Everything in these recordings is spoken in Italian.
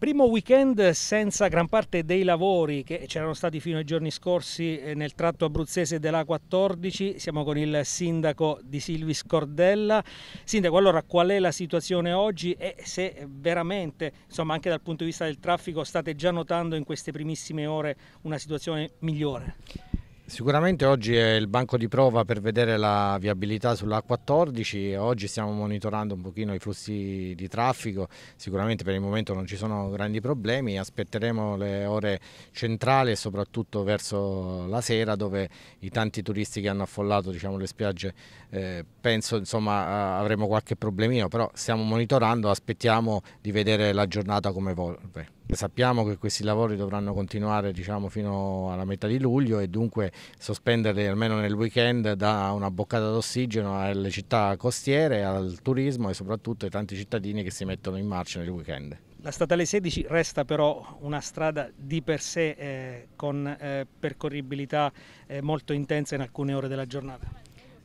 Primo weekend senza gran parte dei lavori che c'erano stati fino ai giorni scorsi eh, nel tratto abruzzese della 14. Siamo con il sindaco di Silvis Cordella. Sindaco, allora qual è la situazione oggi e se veramente, insomma, anche dal punto di vista del traffico state già notando in queste primissime ore una situazione migliore? Sicuramente oggi è il banco di prova per vedere la viabilità sulla 14 oggi stiamo monitorando un pochino i flussi di traffico, sicuramente per il momento non ci sono grandi problemi, aspetteremo le ore centrali e soprattutto verso la sera dove i tanti turisti che hanno affollato diciamo, le spiagge eh, penso insomma, avremo qualche problemino, però stiamo monitorando, aspettiamo di vedere la giornata come evolve. Sappiamo che questi lavori dovranno continuare diciamo, fino alla metà di luglio e dunque sospenderli almeno nel weekend dà una boccata d'ossigeno alle città costiere, al turismo e soprattutto ai tanti cittadini che si mettono in marcia nel weekend. La statale 16 resta però una strada di per sé eh, con eh, percorribilità eh, molto intensa in alcune ore della giornata.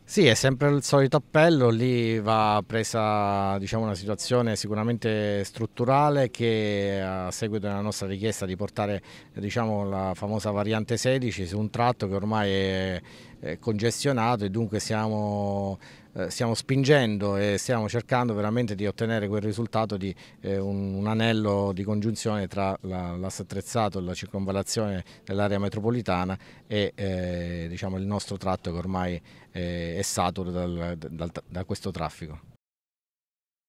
Sì, è sempre il solito appello, lì va presa diciamo, una situazione sicuramente strutturale che eh, a seguito della nostra richiesta di portare diciamo, la famosa variante 16 su un tratto che ormai è eh, congestionato e dunque stiamo, eh, stiamo, spingendo e stiamo cercando veramente di ottenere quel risultato di eh, un, un, anello di congiunzione tra l'asse attrezzato e la circonvallazione dell'area metropolitana e diciamo, il nostro tratto che ormai è saturo dal, dal, da questo traffico.